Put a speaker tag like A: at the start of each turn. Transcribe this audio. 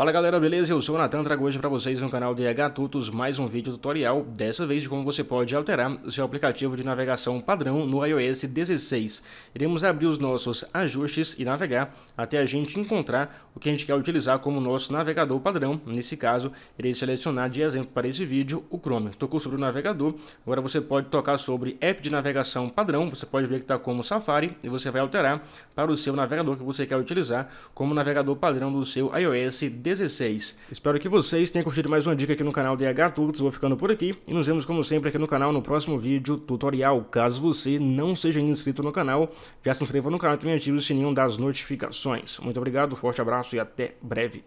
A: Fala galera, beleza? Eu sou o Natan, trago hoje para vocês no canal DH Tutos mais um vídeo tutorial, dessa vez de como você pode alterar o seu aplicativo de navegação padrão no iOS 16. Iremos abrir os nossos ajustes e navegar até a gente encontrar o que a gente quer utilizar como nosso navegador padrão. Nesse caso, irei selecionar de exemplo para esse vídeo o Chrome. Tocou sobre o navegador, agora você pode tocar sobre app de navegação padrão, você pode ver que está como Safari e você vai alterar para o seu navegador que você quer utilizar como navegador padrão do seu iOS 16. 16. Espero que vocês tenham curtido mais uma dica aqui no canal DH Tuts, vou ficando por aqui e nos vemos como sempre aqui no canal no próximo vídeo tutorial. Caso você não seja inscrito no canal, já se inscreva no canal e também ative o sininho das notificações. Muito obrigado, forte abraço e até breve.